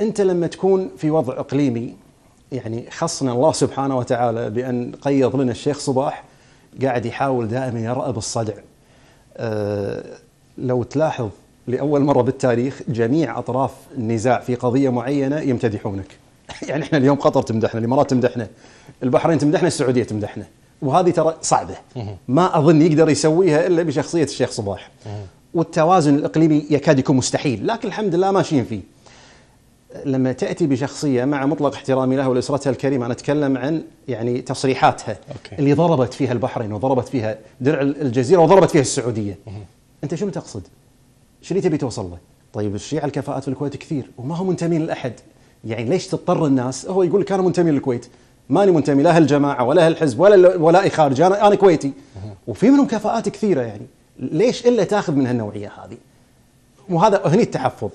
أنت لما تكون في وضع إقليمي يعني خصنا الله سبحانه وتعالى بأن قيض لنا الشيخ صباح قاعد يحاول دائما يرأى بالصدع أه لو تلاحظ لأول مرة بالتاريخ جميع أطراف النزاع في قضية معينة يمتدحونك يعني احنا اليوم قطر تمدحنا الإمارات تمدحنا البحرين تمدحنا السعودية تمدحنا وهذه ترى صعبة ما أظن يقدر يسويها إلا بشخصية الشيخ صباح والتوازن الإقليمي يكاد يكون مستحيل لكن الحمد لله ماشيين فيه لما تاتي بشخصيه مع مطلق احترامي لها ولاسرتها الكريمه انا اتكلم عن يعني تصريحاتها أوكي. اللي ضربت فيها البحرين وضربت فيها درع الجزيره وضربت فيها السعوديه مه. انت شنو تقصد؟ شو اللي تبي توصل له؟ طيب الشيعه الكفاءات في الكويت كثير وما هم منتمين لاحد يعني ليش تضطر الناس هو يقول لك انا منتمي للكويت ماني منتمي لا هالجماعه ولا هالحزب ولا ولائي خارجي انا انا كويتي وفي منهم كفاءات كثيره يعني ليش الا تاخذ من هالنوعيه هذه؟ وهذا هني التحفظ